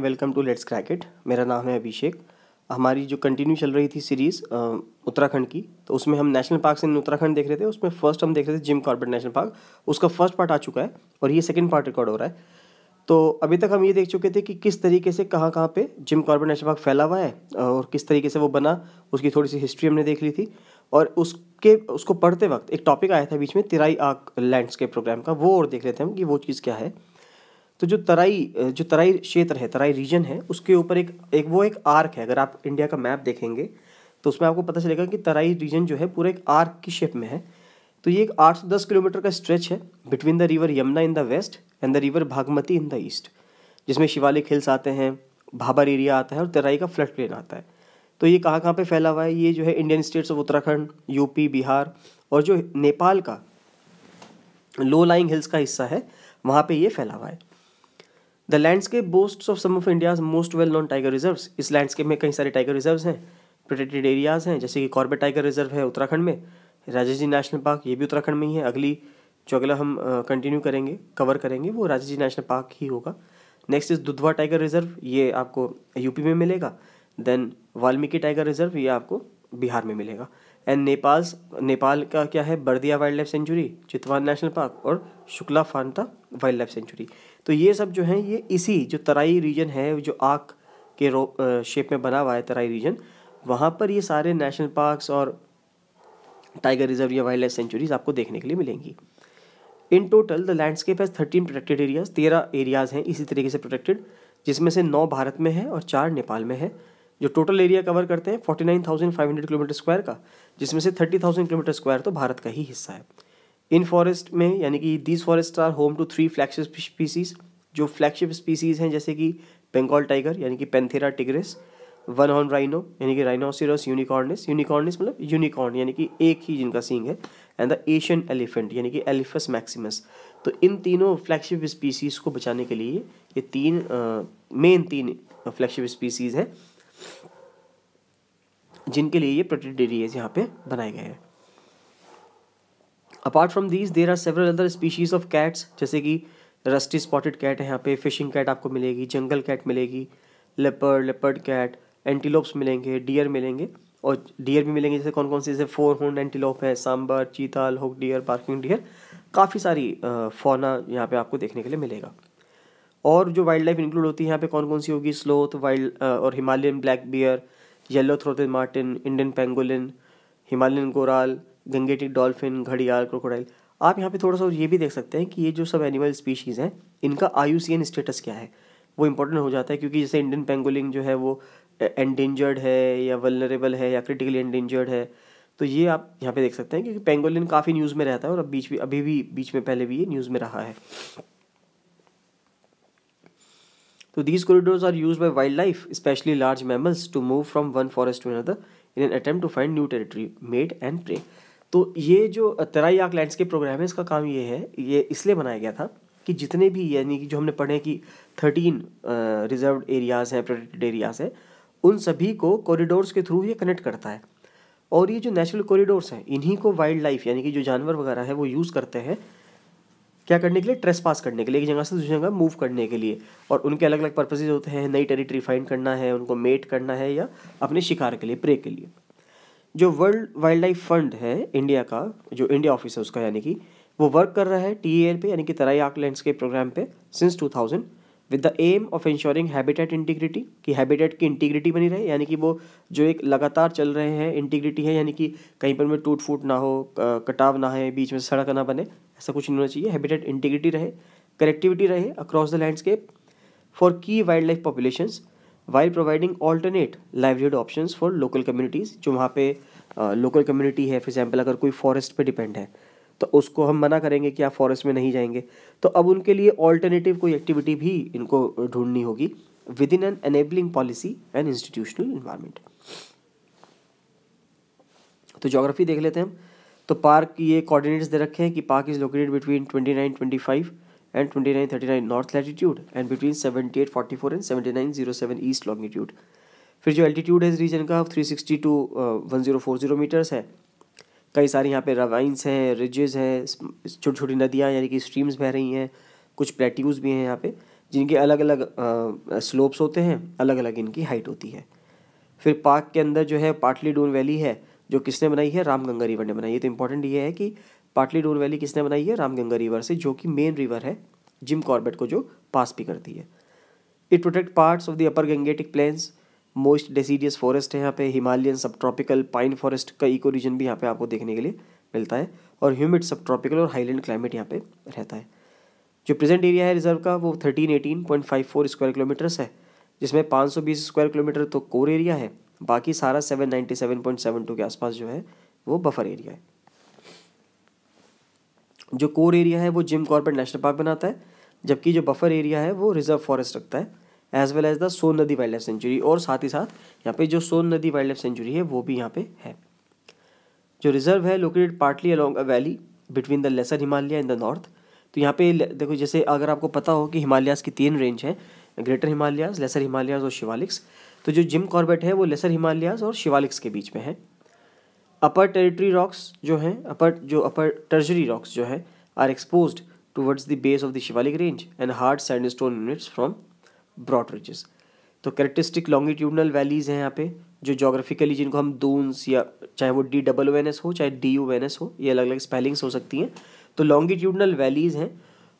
And welcome to let's crack it मेरा नाम है अभिषेक हमारी जो कंटिन्यू चल रही थी सीरीज़ उत्तराखंड की तो उसमें हम नेशनल पार्क इन उत्तराखंड देख रहे थे उसमें फर्स्ट हम देख रहे थे जिम कॉर्बेट नेशनल पार्क उसका फर्स्ट पार्ट आ चुका है और ये सेकेंड पार्ट रिकॉर्ड हो रहा है तो अभी तक हम ये देख चुके थे कि किस तरीके से कहाँ कहाँ पे जिम कॉर्बेट नेशनल पार्क फैला हुआ है और किस तरीके से वो बना उसकी थोड़ी सी हिस्ट्री हमने देख ली थी और उसके उसको पढ़ते वक्त एक टॉपिक आया था बीच में तिराई आग लैंडस्केप प्रोग्राम का वो और देख रहे थे हम कि वो चीज़ क्या है तो जो तराई जो तराई क्षेत्र है तराई रीजन है उसके ऊपर एक एक वो एक आर्क है अगर आप इंडिया का मैप देखेंगे तो उसमें आपको पता चलेगा कि तराई रीजन जो है पूरा एक आर्क की शेप में है तो ये एक आठ से दस किलोमीटर का स्ट्रेच है between the river Yamuna in the west and the river Bhagmati in the east जिसमें शिवालिक हिल्स आते हैं भाबर एरिया आता है और तराई का फ्लड प्लेन आता है तो ये कहाँ कहाँ पे फैला हुआ है ये जो है Indian states of Uttarakhand UP Bihar और जो नेपाल का लो लाइंग हिल्स का हिस्सा है वहाँ पे ये फैला हुआ है the landscape boast of some of India's most well known tiger reserve इस लैंडस्केप में कई सारे टाइगर रिजर्व हैं प्रोटेक्टेड एरियाज हैं जैसे कि कॉर्बेट टाइगर रिजर्व है उत्तराखंड में राजेश नेशनल पार्क ये भी उत्तराखंड में ही है अगली जो अगला हम कंटिन्यू करेंगे कवर करेंगे वो राजेश नेशनल पार्क ही होगा next is Dudhwa tiger reserve ये आपको यूपी में मिलेगा देन वाल्मीकि टाइगर रिजर्व ये आपको बिहार में मिलेगा एंड नेपाल नेपाल का क्या है Bardiya wildlife sanctuary Chitwan national park और Shuklaphanta wildlife sanctuary तो ये सब जो है ये इसी जो तराई रीजन है जो आग के रो शेप में बना हुआ है तराई रीजन वहाँ पर ये सारे नेशनल पार्क्स और टाइगर रिजर्व या वाइल्ड लाइफ सेंचुरीज आपको देखने के लिए मिलेंगी in total the landscape has thirteen protected areas तेरह एरियाज हैं इसी तरीके से प्रोटेक्टेड जिसमें से नौ भारत में है और चार नेपाल में है जो टोटल एरिया कवर करते हैं 49,500 किलोमीटर स्क्वायर का जिसमें से 30,000 किलोमीटर स्क्वायर तो भारत का ही हिस्सा है इन फॉरेस्ट में यानी कि these forest are home to three flagship species जो फ्लैगशिप स्पीसीज हैं जैसे कि बंगाल टाइगर यानी कि Panthera tigris one horn rhino यानी कि राइनोसिरस यूनिकॉर्निस यूनिकॉर्निस मतलब यूनिकॉर्न यानी कि एक ही जिनका सींग है एंड द एशियन एलिफेंट यानी कि एलिफस मैक्सिमस तो इन तीनों फ्लैगशिप स्पीसीज़ को बचाने के लिए ये तीन मेन तीन फ्लैगशिप स्पीसीज़ हैं जिनके लिए ये प्रोटेक्टेड एरियाज यहाँ पे बनाए गए हैं apart from these there are several other species of cats जैसे कि रस्टी स्पॉटेड कैट है यहाँ पे फिशिंग कैट आपको मिलेगी जंगल कैट मिलेगी लेपर्ड लेपर्ड कैट एंटीलोप्स मिलेंगे डियर मिलेंगे और डियर भी मिलेंगे जैसे कौन कौन से जैसे फोर हॉन्ड एंटीलोप है सांबर चीताल होक डियर पार्किंग डियर काफ़ी सारी फोना यहाँ पे आपको देखने के लिए मिलेगा और जो वाइल्ड लाइफ इंक्लूड होती है यहाँ पे कौन कौन सी होगी स्लोथ वाइल्ड और Himalayan black bear yellow throated marten Indian pangolin Himalayan goral Gangetic dolphin घड़ियाल क्रोकोडाइल आप यहाँ पे थोड़ा सा ये भी देख सकते हैं कि ये जो सब एनिमल स्पीशीज़ हैं इनका आयु स्टेटस क्या है वो इंपॉर्टेंट हो जाता है क्योंकि जैसे इंडियन पेंगोलिन जो है वो एंडेंजर्ड है या वलरेबल है या क्रिटिकली एंडेंजर्ड है तो ये आप यहाँ पे देख सकते हैं क्योंकि पेंगोलिन काफ़ी न्यूज़ में रहता है और अब बीच में अभी भी बीच में पहले भी ये न्यूज़ में रहा है these corridors are use by wildlife specially large mammals to move from one forest to another in an attempt to find new territory, mate and prey तो ये जो तराई आकलैंड्स के प्रोग्राम है इसका काम ये है ये इसलिए बनाया गया था कि जितने भी यानी कि जो हमने पढ़े कि थर्टीन रिजर्व एरियाज़ हैं प्रोटेक्टेड एरियाज़ हैं उन सभी को कॉरिडोर्स के थ्रू ये कनेक्ट करता है और ये जो नेचुरल कॉरिडोर्स हैं इन्हीं को वाइल्ड लाइफ यानी कि जो जानवर वगैरह है वो यूज़ करते हैं क्या करने के लिए ट्रेस पास करने के लिए एक जगह से दूसरी जगह मूव करने के लिए और उनके अलग अलग पर्पजेज होते हैं नई टेरिटरी फाइंड करना है उनको मेट करना है या अपने शिकार के लिए प्रे के लिए जो वर्ल्ड वाइल्ड लाइफ फंड है इंडिया का जो इंडिया ऑफिस है उसका यानी कि वो वर्क कर रहा है टी ए पे यानी कि तराई आर्क लैंडस्केप प्रोग्राम पे since 2000 with the aim of ensuring habitat integrity कि हैबिटेट की इंटीग्रिटी बनी रहे यानी कि वो जो एक लगातार चल रहे हैं इंटीग्रिटी है यानी कि कहीं पर में टूट फूट ना हो कटाव ना है बीच में सड़क ना बने ऐसा कुछ नहीं होना चाहिए हैबिटेट इंटीग्रिटी रहे कनेक्टिविटी रहे अक्रॉस द लैंडस्केप फॉर की wildlife population while providing alternate livelihood option for local communities जो वहाँ पे लोकल कम्युनिटी है फॉर एग्जाम्पल अगर कोई फॉरेस्ट पे डिपेंड है तो उसको हम मना करेंगे कि आप फॉरेस्ट में नहीं जाएंगे तो अब उनके लिए ऑल्टरनेटिव कोई एक्टिविटी भी इनको ढूंढनी होगी within an enabling policy and institutional environment तो जोग्राफी देख लेते हैं हम तो पार्क की ये कोऑर्डिनेट्स दे रखे हैं कि park is located between twenty nine twenty five and twenty nine thirty nine north latitude and between seventy eight forty four and seventy nine zero seven east longitude फिर जो एल्टीट्यूड है इस region का three sixty two one zero four zero metres है कई सारे यहाँ पे रवाइंस हैं रिजेज हैं छोटी छोटी नदियाँ यानी कि स्ट्रीम्स बह रही हैं कुछ प्लेट्यूज भी हैं यहाँ पे जिनके अलग अलग स्लोप्स होते हैं अलग अलग इनकी हाइट होती है फिर पार्क के अंदर जो है पाटली डून वैली है जो किसने बनाई है राम गंगा रिवर ने बनाई है तो इंपॉर्टेंट ये है कि पाटली डोल वैली किसने बनाई है राम गंगा रिवर से जो कि मेन रिवर है जिम कॉर्बेट को जो पास भी करती है it protect parts of the upper Gangetic plains most deciduous forest है यहाँ पे Himalayan subtropical pine forest का इको रीजन भी यहाँ पे आपको देखने के लिए मिलता है और ह्यूमिड सब ट्रॉपिकल और हाईलैंड क्लाइमेट यहाँ पे रहता है जो प्रेजेंट एरिया है रिजर्व का वो thirteen eighteen point five four square kilometres है जिसमें पाँच सौ बीस स्क्वायर किलोमीटर तो कोर एरिया है बाकी सारा seven ninety seven point seven two के आसपास जो है वो बफर एरिया है जो कोर एरिया है वो जिम कॉर्बेट नेशनल पार्क बनाता है जबकि जो बफर एरिया है वो रिजर्व फॉरेस्ट रखता है as well as the Sonanadi wildlife century और साथ ही साथ यहाँ पे जो सोन नदी वाइल्ड लाइफ सेंचुरी है वो भी यहाँ पे है जो रिजर्व है located partly along a valley between the lesser Himalaya in the north तो यहाँ पे देखो जैसे अगर आपको पता हो कि हिमालयाज़ की तीन रेंज है ग्रेटर हिमालयाज लेसर हिमालयाज और शिवालिक्स तो जो जिम कॉर्बेट है वो लेसर हिमालयाज और शिवालिक्स के बीच में है अपर टेरिटरी रॉक्स जो हैं अपर जो अपर टर्जरी रॉक्स जो है are exposed towards the base of the Shivalik range and hard sandstone units from broad ridges तो करेक्टरिस्टिक लॉन्गिट्यूडनल वैलीज़ हैं यहाँ पे जो जोग्राफिकली जिनको हम दूनस या चाहे वो D double O N S हो चाहे डी ओ एन एस हो ये अलग अलग स्पेलिंग्स हो सकती हैं तो लॉन्गिट्यूडनल वैलीज़ हैं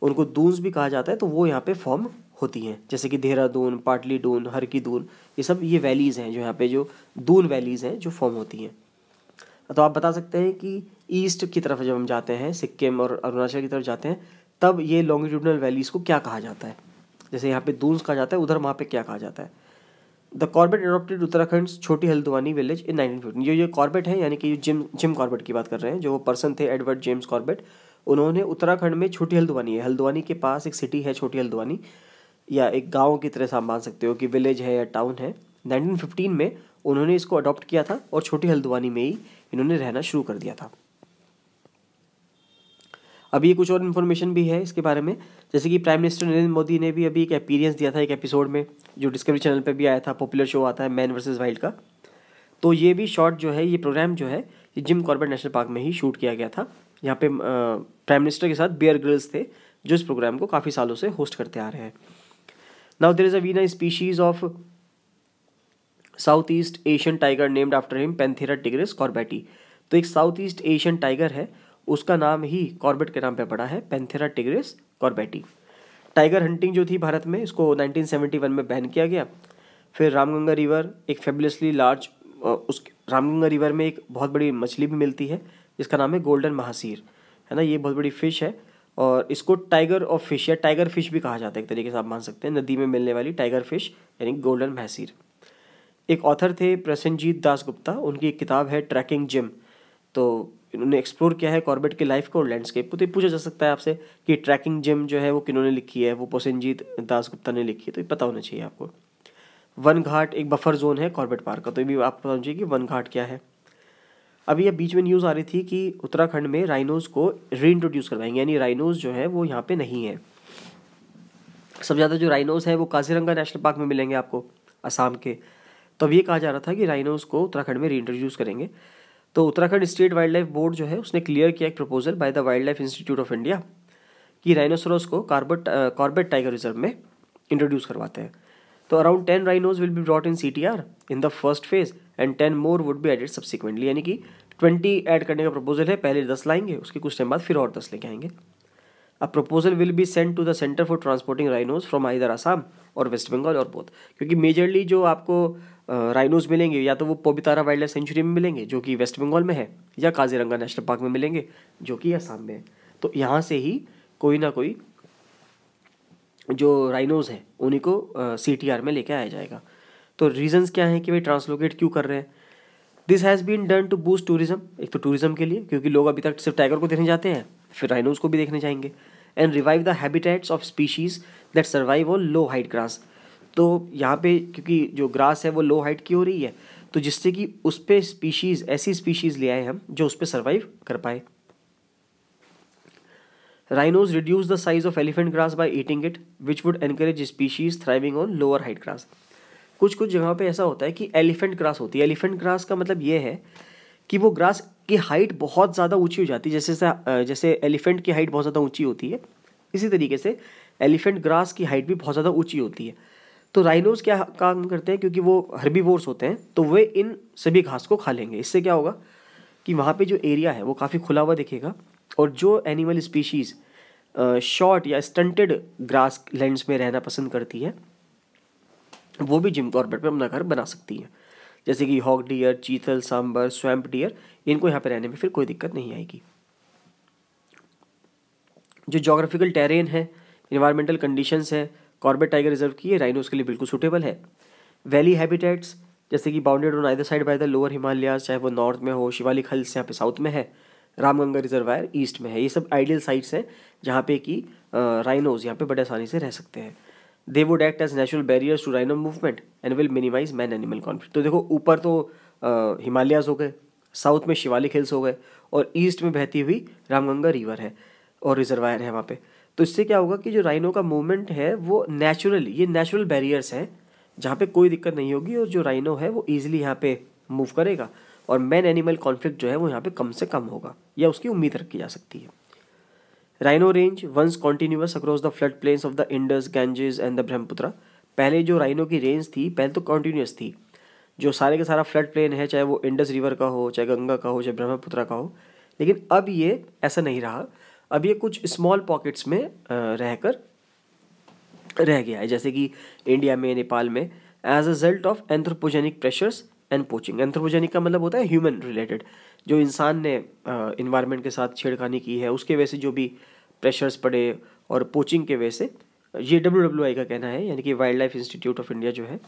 उनको दूनस भी कहा जाता है तो वो यहाँ पे फॉर्म होती हैं जैसे कि देहरादून पाटली डून हर की दून ये सब ये वैलीज़ हैं जो यहाँ पे जो दून वैलीज़ हैं जो फॉर्म होती हैं तो आप बता सकते हैं कि ईस्ट की तरफ जब हम जाते हैं सिक्किम और अरुणाचल की तरफ जाते हैं तब ये लॉन्गिट्यूडनल वैलीज़ को क्या कहा जाता है जैसे यहाँ पे दून्स कहा जाता है उधर वहाँ पे क्या कहा जाता है the Corbett adopted Uttarakhand Chhoti Haldwani village in nineteen fifteen जो ये कॉर्बेट है यानी कि जिम जिम कॉर्बेट की बात कर रहे हैं जो पर्सन थे एडवर्ड जेम्स कॉर्बेट उन्होंने उत्तराखंड में छोटी हल्द्वानी है हल्द्वानी के पास एक सिटी है छोटी हल्द्वानी या एक गांव की तरह से आप मान सकते हो कि विलेज है या टाउन है 1915 में उन्होंने इसको अडॉप्ट किया था और छोटी हल्द्वानी में ही इन्होंने रहना शुरू कर दिया था अभी कुछ और इन्फॉर्मेशन भी है इसके बारे में जैसे कि प्राइम मिनिस्टर नरेंद्र मोदी ने भी अभी एक अपीरियंस दिया था एक एपिसोड में जो डिस्कवरी चैनल पर भी आया था पॉपुलर शो आता है मैन वर्सेज वाइल्ड का तो ये भी शॉर्ट जो है ये प्रोग्राम जो है ये जिम कॉर्बेट नेशनल पार्क में ही शूट किया गया था यहाँ पे प्राइम मिनिस्टर के साथ बियर ग्रिल्स थे जो इस प्रोग्राम को काफ़ी सालों से होस्ट करते आ रहे हैं Now there is a Vena species of south east Asian tiger named after him Panthera tigris corbetti तो एक साउथ ईस्ट एशियन टाइगर है उसका नाम ही कॉर्बेट के नाम पे पड़ा है Panthera tigris corbetti tiger hunting जो थी भारत में इसको 1971 में बैन किया गया फिर रामगंगा रिवर एक फेबुलसली लार्ज उस रामगंगा रिवर में एक बहुत बड़ी मछली भी मिलती है जिसका नाम है गोल्डन महासीर है ना ये बहुत बड़ी फिश है और इसको टाइगर और फिश या टाइगर फिश भी कहा जाता है एक तरीके से आप मान सकते हैं नदी में मिलने वाली टाइगर फिश यानी गोल्डन भैंसीर एक ऑथर थे प्रसन्नजीत दास गुप्ता उनकी एक किताब है ट्रैकिंग जिम तो इन्होंने एक्सप्लोर किया है कॉर्बेट के लाइफ को और लैंडस्केप को तो पूछा जा सकता है आपसे कि ट्रैकिंग जिम जो है वो किन्होंने लिखी है वो प्रसन्नजीत दास गुप्ता ने लिखी है तो ये पता होना चाहिए आपको वन घाट एक बफर जोन है कॉर्बेट पार्क का तो ये भी आपको पता होना चाहिए कि वन घाट क्या है अभी ये बीच में न्यूज़ आ रही थी कि उत्तराखंड में राइनोज को रीइंट्रोड्यूस करवाएंगे यानी राइनोज जो है वो यहाँ पे नहीं है सबसे ज़्यादा जो राइनोज हैं वो काजीरंगा नेशनल पार्क में मिलेंगे आपको असम के तो अब ये कहा जा रहा था कि राइनोज को उत्तराखंड में रीइंट्रोड्यूस करेंगे तो Uttarakhand state wildlife board जो है उसने क्लियर किया एक proposal by the wildlife institute of India कि राइनोसोरस को कार्बेट कॉर्बेट टाइगर रिजर्व में इंट्रोड्यूस करवाते हैं तो around ten rhinos will be brought in C T R in the first phase and ten more would be added subsequently यानी कि twenty add करने का प्रपोजल है पहले दस लाएंगे उसके कुछ टाइम बाद फिर और दस लेके आएंगे a proposal will be send to the centre for transporting rhinos from either Assam or West Bengal और बोथ क्योंकि मेजरली जो आपको राइनोज मिलेंगे या तो वो पोबितारा वाइल्ड लाइफ सेंचुरी में मिलेंगे जो कि वेस्ट बंगाल में है या काजीरंगा नेशनल पार्क में मिलेंगे जो कि आसाम में है तो यहाँ से ही कोई ना कोई जो राइनोज हैं उन्हीं को सी टी आर में लेके आया जाएगा तो रीजंस क्या हैं कि भाई ट्रांसलोकेट क्यों कर रहे हैं this has been done to boost tourism एक तो टूरिज्म के लिए क्योंकि लोग अभी तक सिर्फ टाइगर को देखने जाते हैं फिर राइनोज को भी देखने जाएंगे and revive the habitats of species that survive on low height grass तो यहाँ पे क्योंकि जो ग्रास है वो लो हाइट की हो रही है तो जिससे कि उस पर स्पीशीज़ ऐसी स्पीशीज़ ले आए हम जो उस पर सर्वाइव कर पाए rhinos reduce the size of elephant grass by eating it which would encourage species thriving on lower height grass कुछ कुछ जगह पे ऐसा होता है कि एलिफेंट ग्रास होती है एलिफेंट ग्रास का मतलब ये है कि वो ग्रास की हाइट बहुत ज़्यादा ऊंची हो जाती है जैसे जैसे एलिफेंट की हाइट बहुत ज़्यादा ऊंची होती है इसी तरीके से एलिफेंट ग्रास की हाइट भी बहुत ज़्यादा ऊंची होती है तो राइनोज क्या काम करते हैं क्योंकि वो हरबी होते हैं तो वे इन सभी घास को खा लेंगे इससे क्या होगा कि वहाँ पर जो एरिया है वो काफ़ी खुला हुआ दिखेगा और जो एनिमल स्पीशीज़ शॉर्ट या स्टंटेड ग्रास लैंड्स में रहना पसंद करती है वो भी जिम कॉर्बेट पर अपना घर बना सकती हैं जैसे कि हॉक डियर चीतल सांबर स्वैम्प डियर इनको यहाँ पर रहने में फिर कोई दिक्कत नहीं आएगी जो जोग्राफिकल टेरेन है इन्वायरमेंटल कंडीशन हैं कॉर्बेट टाइगर रिजर्व की है के लिए बिल्कुल सुटेबल है वैली हैबिटेट्स जैसे कि bounded on either side by the lower Himalayas चाहे वो नॉर्थ में हो शिवालिक हल्स यहाँ पे साउथ में है रामगंगा रिजर्वायर ईस्ट में है ये सब आइडियल साइट्स हैं जहाँ पे कि राइनोज यहाँ पे बड़े आसानी से रह सकते हैं they would act as natural barriers to rhino movement and will minimise man animal conflict तो देखो ऊपर तो हिमालयाज हो गए साउथ में शिवालिक हिल्स हो गए और ईस्ट में बहती हुई रामगंगा रिवर है और रिजर्वायर है वहाँ पे तो इससे क्या होगा कि जो राइनो का मूवमेंट है वो नेचुरल ये नेचुरल बैरियर्स हैं जहाँ पे कोई दिक्कत नहीं होगी और जो राइनो है वो ईजिली यहाँ पे मूव करेगा और मैन एनिमल कॉन्फ्लिक्ट जो है वो यहाँ पे कम से कम होगा या उसकी उम्मीद रखी जा सकती है rhino range once continuous across the flood plains of the Indus Ganges and the Brahmaputra पहले जो राइनो की रेंज थी पहले तो कॉन्टीन्यूस थी जो सारे का सारा फ्लड प्लेन है चाहे वो इंडस रिवर का हो चाहे गंगा का हो चाहे ब्रह्मपुत्र का हो लेकिन अब ये ऐसा नहीं रहा अब ये कुछ स्मॉल पॉकेट्स में रहकर रह गया है जैसे कि इंडिया में नेपाल में as a result of anthropogenic pressures and poaching anthropogenic का मतलब होता है ह्यूमन रिलेटेड जो इंसान ने इन्वायरमेंट के साथ छेड़खानी की है उसके वजह से जो भी प्रेशर्स पड़े और पोचिंग के वजह से ये डब्ल्यू डब्ल्यू आई का कहना है यानी कि wildlife institute of India जो है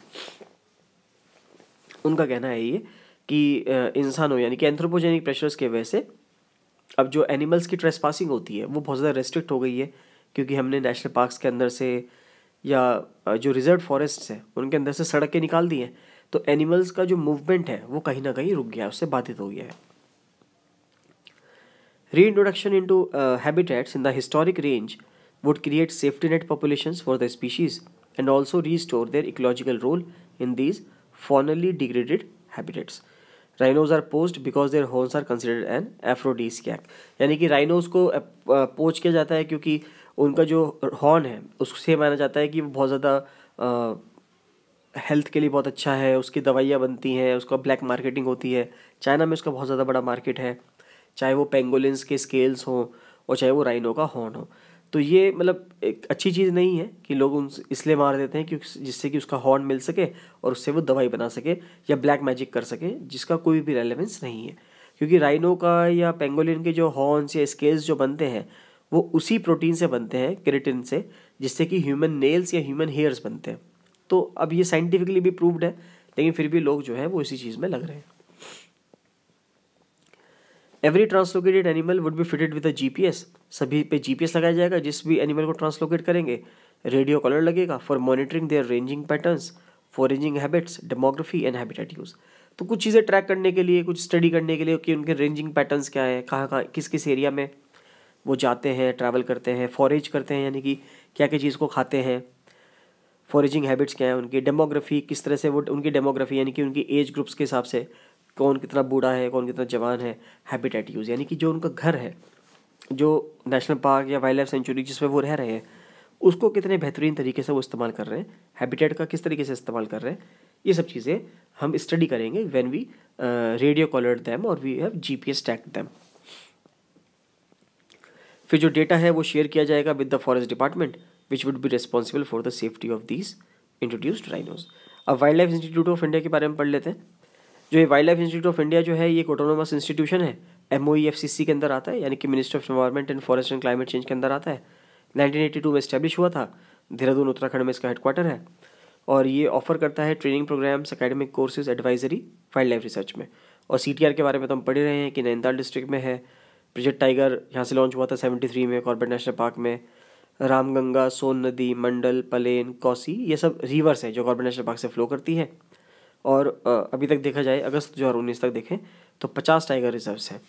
उनका कहना है ये कि इंसानों यानी कि एंथ्रोपोजेनिक प्रेशर्स के वजह से अब जो एनिमल्स की ट्रेस पासिंग होती है वो बहुत ज़्यादा रेस्ट्रिक्ट हो गई है क्योंकि हमने नेशनल पार्क्स के अंदर से या जो रिजर्व फॉरेस्ट हैं उनके अंदर से सड़कें निकाल दी हैं तो एनिमल्स का जो मूवमेंट है वो कहीं ना कहीं रुक गया है उससे बाधित हो गया है Reintroduction into uh, habitats in the historic range would create safety net populations for the species and also restore their ecological role in these faunally degraded habitats. Rhinos are poached because their horns are considered an aphrodisiac यानी कि rhinos को पोच किया जाता है क्योंकि उनका जो हॉर्न है उससे माना जाता है कि वो बहुत ज़्यादा हेल्थ के लिए बहुत अच्छा है उसकी दवाइयाँ बनती हैं उसका ब्लैक मार्केटिंग होती है चाइना में उसका बहुत ज़्यादा बड़ा मार्केट है चाहे वो पेंगोलिनस के स्केल्स हों और चाहे वो राइनो का हॉर्न हो तो ये मतलब एक अच्छी चीज़ नहीं है कि लोग उन इसलिए मार देते हैं क्योंकि जिससे कि उसका हॉर्न मिल सके और उससे वो दवाई बना सके या ब्लैक मैजिक कर सके जिसका कोई भी रेलेवेंस नहीं है क्योंकि राइनो का या पेंगोलिन के जो हॉर्न्स या स्केल्स जो बनते हैं वो उसी प्रोटीन से बनते हैं क्रिटिन से जिससे कि ह्यूमन नेल्स या ह्यूमन हेयर्स बनते हैं तो अब ये साइंटिफिकली भी प्रूवड है लेकिन फिर भी लोग जो है वो इसी चीज़ में लग रहे हैं every translocated animal would be fitted with a GPS सभी पे जीपीएस लगाया जाएगा जिस भी एनिमल को ट्रांसलोकेट करेंगे रेडियो कॉलर लगेगा for monitoring their ranging patterns foraging habits demography and habitat use तो कुछ चीज़ें ट्रैक करने के लिए कुछ स्टडी करने के लिए कि उनके रेंजिंग पैटर्न्स क्या है कहाँ कहाँ किस किस एरिया में वो जाते हैं ट्रैवल करते हैं फॉरेज करते हैं यानी कि क्या क्या चीज़ को खाते हैं फॉरेजिंग हैबिट्स क्या है उनकी डेमोग्राफी किस तरह से वो उनकी डेमोग्राफी यानी कि उनकी एज ग्रुप्स के हिसाब से कौन कितना बूढ़ा है कौन कितना जवान है हैबिटेट यूज़ यानी कि जो उनका घर है जो नेशनल पार्क या वाइल्ड लाइफ सेंचुरी जिसमें वो रह रहे हैं उसको कितने बेहतरीन तरीके से वो इस्तेमाल कर रहे हैं हैबिटेट का किस तरीके से इस्तेमाल कर रहे हैं ये सब चीज़ें हम स्टडी करेंगे when we radio collar them और we have G P S tagged them फिर जो डेटा है वो शेयर किया जाएगा with the forest department which would be responsible for the safety of this introduced rhinos अब wildlife institute of India के बारे में पढ़ लेते हैं जो ये wildlife institute of India जो है ये एक ऑटोनोमस इंस्टीट्यूशन है एम ओ e के अंदर आता है यानी कि ministry of environment and forest and climate change के अंदर आता है टू में स्टैब्लिश हुआ था देहरादून उत्तराखंड में इसका हेडक्वार्टर है और ये ऑफर करता है training programmes academic courses advisory wildlife research में और सी के बारे में तो हम पढ़ रहे हैं कि नैनीताल डिस्ट्रिक्ट में है प्रोजेक्ट टाइगर यहाँ से लॉन्च हुआ था सेवेंटी थ्री में कॉर्बेट नेशनल पार्क में रामगंगा सोन नदी मंडल पलेन कौसी ये सब रिवर्स है जो कॉर्बेट नेशनल पार्क से फ्लो करती है और अभी तक देखा जाए अगस्त दो हज़ार उन्नीस तक देखें तो पचास टाइगर रिजर्व्स हैं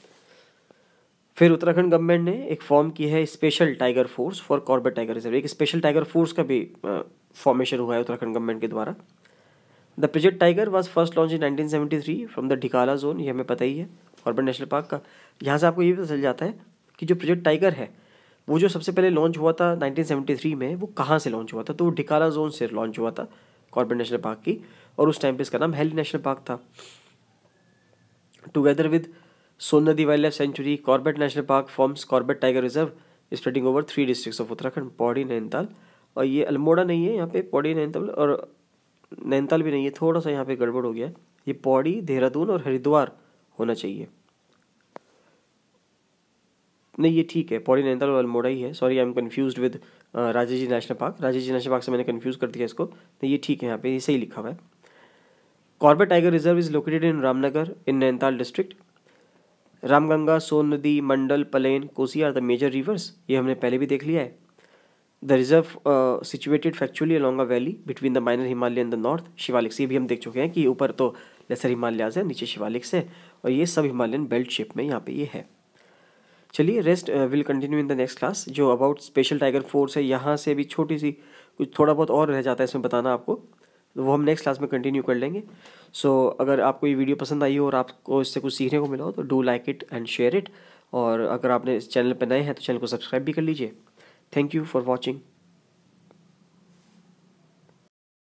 फिर उत्तराखंड गवर्नमेंट ने एक फॉर्म की है special tiger force for Corbett tiger reserve एक स्पेशल टाइगर फोर्स का भी फॉर्मेशन हुआ है उत्तराखंड गवर्नमेंट के द्वारा the project tiger was first launch in 1973 from the Dhikala zone ये हमें पता ही है कॉर्बेट नेशनल पार्क का यहाँ से आपको ये पता चल जाता है कि जो प्रोजेक्ट टाइगर है वो जो सबसे पहले लॉन्च हुआ था थ्री में वो कहाँ से लॉन्च हुआ था तो वो ढिकाला जोन से लॉन्च हुआ था कॉर्बेट नेशनल पार्क की और उस टाइम पे इसका नाम हेली नेशनल पार्क था together with Sonanadi wildlife sanctuary Corbett national park forms Corbett tiger reserve spreading over three districts of Uttarakhand Pauri Nainital और ये अल्मोड़ा नहीं है यहाँ पे पौड़ी नैनीताल और नैनीताल भी नहीं है थोड़ा सा यहाँ पे गड़बड़ हो गया है ये पौड़ी देहरादून और हरिद्वार होना चाहिए नहीं ये ठीक है पौड़ी नैनीताल और अल्मोड़ा ही है sorry I am confuse with Rajaji national park Rajaji national park से मैंने कन्फ्यूज़ कर दिया इसको नहीं ये ठीक है यहाँ पे ये सही लिखा हुआ है Corbett tiger reserve is located in Ramnagar in Nainital district Ramganga Son nadi Mandal Palain Kosi are the major rivers ये हमने पहले भी देख लिया है the reserve situated factually along a valley between the minor Himalaya and the north Shivaliks ये भी हम देख चुके हैं कि ऊपर तो लेसर हिमालयाज है नीचे शिवालिक्स है और ये सब हिमालयन बेल्ट शेप में यहाँ पे ये है चलिए rest will continue in the next class जो अबाउट स्पेशल टाइगर फोर्स है यहाँ से भी छोटी सी कुछ थोड़ा बहुत और रह जाता है इसमें बताना आपको तो वो हम नेक्स्ट क्लास में कंटिन्यू कर लेंगे सो so, अगर आपको ये वीडियो पसंद आई हो और आपको इससे कुछ सीखने को मिला हो तो do like it and share it और अगर आपने इस चैनल पर नए हैं तो चैनल को सब्सक्राइब भी कर लीजिए थैंक यू फॉर वॉचिंग